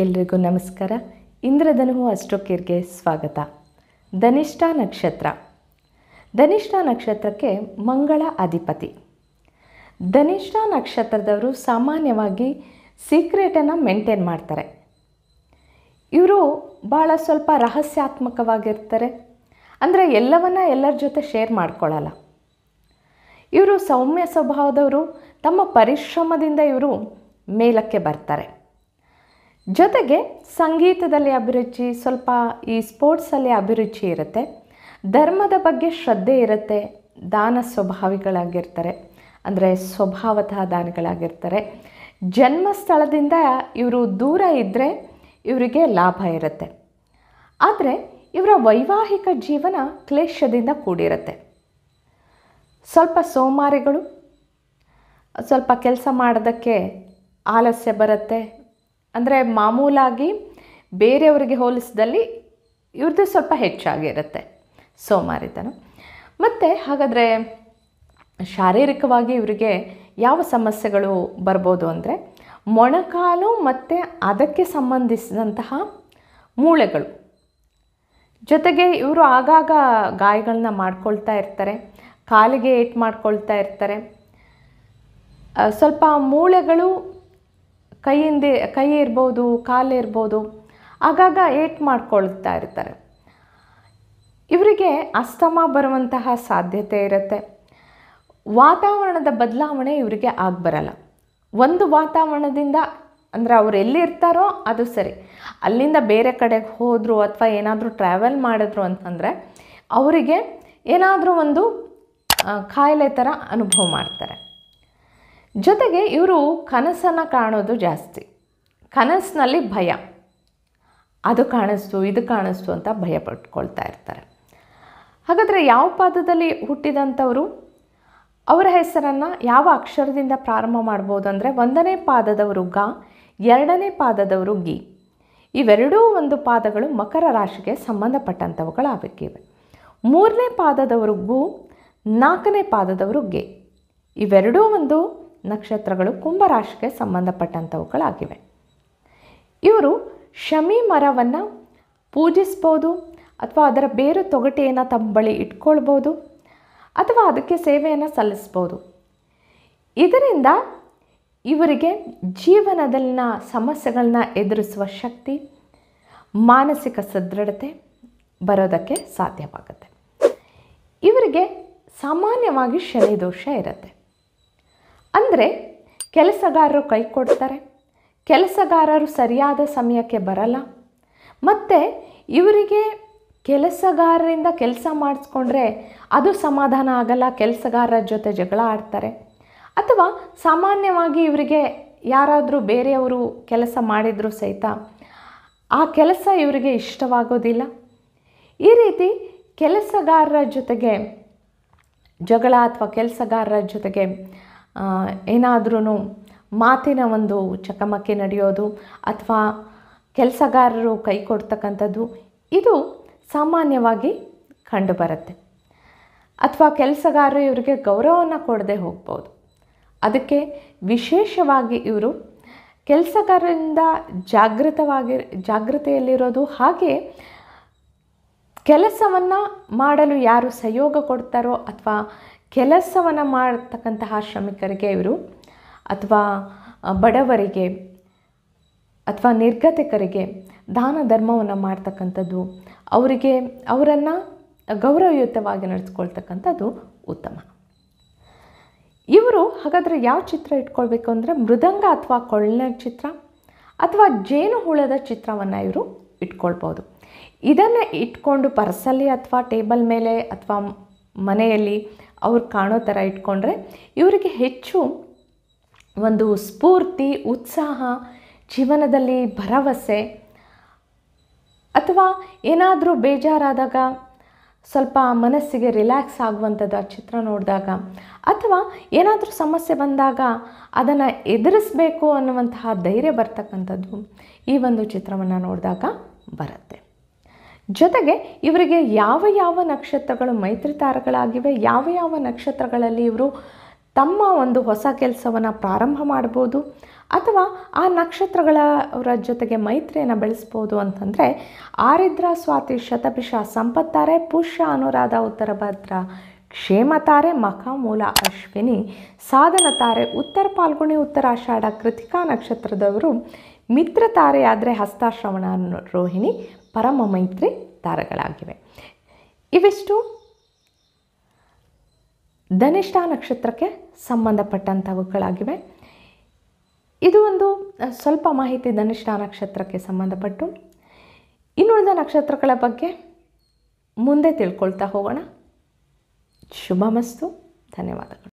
ಎಲ್ರಿಗೂ ನಮಸ್ಕಾರ ಇಂದ್ರಧನು ಅಷ್ಟೊಕ್ಕಿರ್ಗೆ ಸ್ವಾಗತ ಧನಿಷ್ಠ ನಕ್ಷತ್ರ ಧನಿಷ್ಠ ನಕ್ಷತ್ರಕ್ಕೆ ಮಂಗಳ ಅಧಿಪತಿ ಧನಿಷ್ಠ ನಕ್ಷತ್ರದವರು ಸಾಮಾನ್ಯವಾಗಿ ಸೀಕ್ರೆಟನ್ನು ಮೇಂಟೈನ್ ಮಾಡ್ತಾರೆ ಇವರು ಭಾಳ ಸ್ವಲ್ಪ ರಹಸ್ಯಾತ್ಮಕವಾಗಿರ್ತಾರೆ ಅಂದರೆ ಎಲ್ಲವನ್ನ ಎಲ್ಲರ ಜೊತೆ ಶೇರ್ ಮಾಡ್ಕೊಳ್ಳಲ್ಲ ಇವರು ಸೌಮ್ಯ ಸ್ವಭಾವದವರು ತಮ್ಮ ಪರಿಶ್ರಮದಿಂದ ಇವರು ಮೇಲಕ್ಕೆ ಬರ್ತಾರೆ ಜೊತೆಗೆ ಸಂಗೀತದಲ್ಲಿ ಅಭಿರುಚಿ ಸ್ವಲ್ಪ ಈ ಸ್ಪೋರ್ಟ್ಸಲ್ಲಿ ಅಭಿರುಚಿ ಇರುತ್ತೆ ಧರ್ಮದ ಬಗ್ಗೆ ಶ್ರದ್ಧೆ ಇರುತ್ತೆ ದಾನ ಸ್ವಭಾವಿಗಳಾಗಿರ್ತಾರೆ ಅಂದರೆ ಸ್ವಭಾವತಃ ದಾನಿಗಳಾಗಿರ್ತಾರೆ ಜನ್ಮ ಸ್ಥಳದಿಂದ ಇವರು ದೂರ ಇದ್ದರೆ ಇವರಿಗೆ ಲಾಭ ಇರುತ್ತೆ ಆದರೆ ಇವರ ವೈವಾಹಿಕ ಜೀವನ ಕ್ಲೇಷದಿಂದ ಕೂಡಿರುತ್ತೆ ಸ್ವಲ್ಪ ಸೋಮಾರಿಗಳು ಸ್ವಲ್ಪ ಕೆಲಸ ಮಾಡೋದಕ್ಕೆ ಆಲಸ್ಯ ಬರುತ್ತೆ ಅಂದರೆ ಮಾಮೂಲಾಗಿ ಬೇರೆಯವರಿಗೆ ಹೋಲಿಸಿದಲ್ಲಿ ಇವ್ರದ್ದು ಸ್ವಲ್ಪ ಹೆಚ್ಚಾಗಿರುತ್ತೆ ಸೋಮಾರಿತನ ಮತ್ತು ಹಾಗಾದರೆ ಶಾರೀರಿಕವಾಗಿ ಇವರಿಗೆ ಯಾವ ಸಮಸ್ಯೆಗಳು ಬರ್ಬೋದು ಅಂದರೆ ಮೊಣಕಾಲು ಮತ್ತು ಅದಕ್ಕೆ ಸಂಬಂಧಿಸಿದಂತಹ ಮೂಳೆಗಳು ಜೊತೆಗೆ ಇವರು ಆಗಾಗ ಗಾಯಗಳನ್ನ ಮಾಡ್ಕೊಳ್ತಾ ಇರ್ತಾರೆ ಕಾಲಿಗೆ ಏಟ್ ಮಾಡ್ಕೊಳ್ತಾ ಇರ್ತಾರೆ ಸ್ವಲ್ಪ ಮೂಳೆಗಳು ಕೈಯಿಂದ ಕೈ ಇರ್ಬೋದು ಕಾಲು ಇರ್ಬೋದು ಆಗಾಗ ಏಟ್ ಮಾಡ್ಕೊಳ್ತಾ ಇರ್ತಾರೆ ಇವರಿಗೆ ಅಸ್ತಮ ಬರುವಂತಹ ಸಾಧ್ಯತೆ ಇರುತ್ತೆ ವಾತಾವರಣದ ಬದಲಾವಣೆ ಇವರಿಗೆ ಆಗಬರಲ್ಲ ಒಂದು ವಾತಾವರಣದಿಂದ ಅಂದರೆ ಅವ್ರು ಎಲ್ಲಿರ್ತಾರೋ ಅದು ಸರಿ ಅಲ್ಲಿಂದ ಬೇರೆ ಕಡೆಗೆ ಹೋದರು ಅಥವಾ ಏನಾದರೂ ಟ್ರಾವೆಲ್ ಮಾಡಿದ್ರು ಅಂತಂದರೆ ಅವರಿಗೆ ಏನಾದರೂ ಒಂದು ಕಾಯಿಲೆ ಥರ ಅನುಭವ ಮಾಡ್ತಾರೆ ಜೊತೆಗೆ ಇವರು ಕನಸನ್ನು ಕಾಣೋದು ಜಾಸ್ತಿ ಕನಸಿನಲ್ಲಿ ಭಯ ಅದು ಕಾಣಿಸ್ತು ಇದು ಕಾಣಿಸ್ತು ಅಂತ ಭಯ ಪಟ್ಕೊಳ್ತಾ ಇರ್ತಾರೆ ಹಾಗಾದರೆ ಯಾವ ಪಾದದಲ್ಲಿ ಹುಟ್ಟಿದಂಥವರು ಅವರ ಹೆಸರನ್ನು ಯಾವ ಅಕ್ಷರದಿಂದ ಪ್ರಾರಂಭ ಮಾಡ್ಬೋದು ಅಂದರೆ ಒಂದನೇ ಪಾದದವರು ಗ ಎರಡನೇ ಪಾದದವರು ಗಿ ಇವೆರಡೂ ಒಂದು ಪಾದಗಳು ಮಕರ ರಾಶಿಗೆ ಸಂಬಂಧಪಟ್ಟಂಥವುಗಳಾಗಬೇಕಿವೆ ಮೂರನೇ ಪಾದದವರು ಗು ನಾಲ್ಕನೇ ಪಾದದವರು ಗೆ ಇವೆರಡೂ ಒಂದು ನಕ್ಷತ್ರಗಳು ಕುಂಭರಾಶಿಗೆ ಸಂಬಂಧಪಟ್ಟಂಥವುಗಳಾಗಿವೆ ಇವರು ಶಮಿ ಮರವನ್ನು ಪೂಜಿಸ್ಬೋದು ಅಥವಾ ಅದರ ಬೇರು ತೊಗಟೆಯನ್ನು ತಮ್ಮ ಬಳಿ ಇಟ್ಕೊಳ್ಬೋದು ಅಥವಾ ಅದಕ್ಕೆ ಸೇವೆಯನ್ನು ಸಲ್ಲಿಸ್ಬೋದು ಇದರಿಂದ ಇವರಿಗೆ ಜೀವನದಲ್ಲಿನ ಸಮಸ್ಯೆಗಳನ್ನ ಎದುರಿಸುವ ಶಕ್ತಿ ಮಾನಸಿಕ ಸದೃಢತೆ ಬರೋದಕ್ಕೆ ಸಾಧ್ಯವಾಗುತ್ತೆ ಇವರಿಗೆ ಸಾಮಾನ್ಯವಾಗಿ ಶನಿ ದೋಷ ಇರುತ್ತೆ ಅಂದರೆ ಕೆಲಸಗಾರರು ಕೈ ಕೊಡ್ತಾರೆ ಕೆಲಸಗಾರರು ಸರಿಯಾದ ಸಮಯಕ್ಕೆ ಬರಲ್ಲ ಮತ್ತು ಇವರಿಗೆ ಕೆಲಸಗಾರರಿಂದ ಕೆಲಸ ಮಾಡಿಸ್ಕೊಂಡ್ರೆ ಅದು ಸಮಾಧಾನ ಆಗಲ್ಲ ಕೆಲಸಗಾರರ ಜೊತೆ ಜಗಳ ಆಡ್ತಾರೆ ಅಥವಾ ಸಾಮಾನ್ಯವಾಗಿ ಇವರಿಗೆ ಯಾರಾದರೂ ಬೇರೆಯವರು ಕೆಲಸ ಮಾಡಿದರೂ ಸಹಿತ ಆ ಕೆಲಸ ಇವರಿಗೆ ಇಷ್ಟವಾಗೋದಿಲ್ಲ ಈ ರೀತಿ ಕೆಲಸಗಾರರ ಜೊತೆಗೆ ಜಗಳ ಅಥವಾ ಕೆಲಸಗಾರರ ಜೊತೆಗೆ ಏನಾದ್ರೂ ಮಾತಿನ ಒಂದು ಚಕಮಕಿ ನಡೆಯೋದು ಅಥವಾ ಕೆಲಸಗಾರರು ಕೈ ಕೊಡ್ತಕ್ಕಂಥದ್ದು ಇದು ಸಾಮಾನ್ಯವಾಗಿ ಕಂಡುಬರುತ್ತೆ ಅಥವಾ ಕೆಲಸಗಾರರು ಇವರಿಗೆ ಗೌರವವನ್ನು ಕೊಡದೆ ಹೋಗ್ಬೋದು ಅದಕ್ಕೆ ವಿಶೇಷವಾಗಿ ಇವರು ಕೆಲಸಗಾರರಿಂದ ಜಾಗೃತವಾಗಿ ಜಾಗೃತೆಯಲ್ಲಿರೋದು ಹಾಗೆ ಕೆಲಸವನ್ನು ಮಾಡಲು ಯಾರು ಸಹಯೋಗ ಕೊಡ್ತಾರೋ ಅಥವಾ ಕೆಲಸವನ್ನು ಮಾಡ್ತಕ್ಕಂತಹ ಶ್ರಮಿಕರಿಗೆ ಇವರು ಅಥವಾ ಬಡವರಿಗೆ ಅಥವಾ ನಿರ್ಗತಿಕರಿಗೆ ದಾನ ಧರ್ಮವನ್ನು ಮಾಡ್ತಕ್ಕಂಥದ್ದು ಅವರಿಗೆ ಅವರನ್ನು ಗೌರವಯುತವಾಗಿ ನಡೆಸ್ಕೊಳ್ತಕ್ಕಂಥದ್ದು ಉತ್ತಮ ಇವರು ಹಾಗಾದರೆ ಯಾವ ಚಿತ್ರ ಇಟ್ಕೊಳ್ಬೇಕು ಅಂದರೆ ಮೃದಂಗ ಅಥವಾ ಕೊಳ್ಳ ಚಿತ್ರ ಅಥವಾ ಜೇನು ಹುಳದ ಚಿತ್ರವನ್ನು ಇವರು ಇಟ್ಕೊಳ್ಬೋದು ಇದನ್ನು ಇಟ್ಕೊಂಡು ಪರ್ಸಲ್ಲಿ ಅಥವಾ ಟೇಬಲ್ ಮೇಲೆ ಅಥವಾ ಮನೆಯಲ್ಲಿ ಅವ್ರು ಕಾಣೋ ಥರ ಇಟ್ಕೊಂಡ್ರೆ ಇವರಿಗೆ ಹೆಚ್ಚು ಒಂದು ಸ್ಫೂರ್ತಿ ಉತ್ಸಾಹ ಜೀವನದಲ್ಲಿ ಭರವಸೆ ಅಥವಾ ಏನಾದರೂ ಬೇಜಾರಾದಾಗ ಸ್ವಲ್ಪ ಮನಸ್ಸಿಗೆ ರಿಲ್ಯಾಕ್ಸ್ ಆಗುವಂಥದ್ದು ಆ ಚಿತ್ರ ನೋಡಿದಾಗ ಅಥವಾ ಏನಾದರೂ ಸಮಸ್ಯೆ ಬಂದಾಗ ಅದನ್ನು ಎದುರಿಸಬೇಕು ಅನ್ನುವಂತಹ ಧೈರ್ಯ ಬರ್ತಕ್ಕಂಥದ್ದು ಈ ಒಂದು ಚಿತ್ರವನ್ನು ನೋಡಿದಾಗ ಬರುತ್ತೆ ಜೊತೆಗೆ ಇವರಿಗೆ ಯಾವ ಯಾವ ನಕ್ಷತ್ರಗಳು ಮೈತ್ರಿ ತಾರಗಳಾಗಿವೆ ಯಾವ ಯಾವ ನಕ್ಷತ್ರಗಳಲ್ಲಿ ಇವರು ತಮ್ಮ ಒಂದು ಹೊಸ ಕೆಲಸವನ್ನು ಪ್ರಾರಂಭ ಮಾಡ್ಬೋದು ಅಥವಾ ಆ ನಕ್ಷತ್ರಗಳವರ ಜೊತೆಗೆ ಮೈತ್ರಿಯನ್ನು ಬೆಳೆಸ್ಬೋದು ಅಂತಂದರೆ ಆರಿದ್ರ ಸ್ವಾತಿ ಶತಪಿಷ ಸಂಪತ್ತಾರೆ ಪುಷ್ಯ ಅನುರಾಧ ಉತ್ತರ ಭದ್ರ ಕ್ಷೇಮ ತಾರೆ ಮೂಲ ಅಶ್ವಿನಿ ಸಾಧನ ತಾರೆ ಉತ್ತರ ಪಾಲ್ಗುಣಿ ಉತ್ತರಾಷಾಢ ಕೃತಿಕಾ ನಕ್ಷತ್ರದವರು ಮಿತ್ರ ತಾರೆ ಹಸ್ತಾಶ್ರವಣ ರೋಹಿಣಿ ಪರಮ ಮೈತ್ರಿ ತಾರೆಗಳಾಗಿವೆ ಇವೆಷ್ಟು ಧನಿಷ್ಠ ನಕ್ಷತ್ರಕ್ಕೆ ಸಂಬಂಧಪಟ್ಟಂಥವುಗಳಾಗಿವೆ ಇದು ಒಂದು ಸ್ವಲ್ಪ ಮಾಹಿತಿ ಧನಿಷ್ಠ ನಕ್ಷತ್ರಕ್ಕೆ ಸಂಬಂಧಪಟ್ಟು ಇನ್ನುಳಿದ ನಕ್ಷತ್ರಗಳ ಬಗ್ಗೆ ಮುಂದೆ ತಿಳ್ಕೊಳ್ತಾ ಹೋಗೋಣ ಶುಭಮಸ್ತು ಧನ್ಯವಾದಗಳು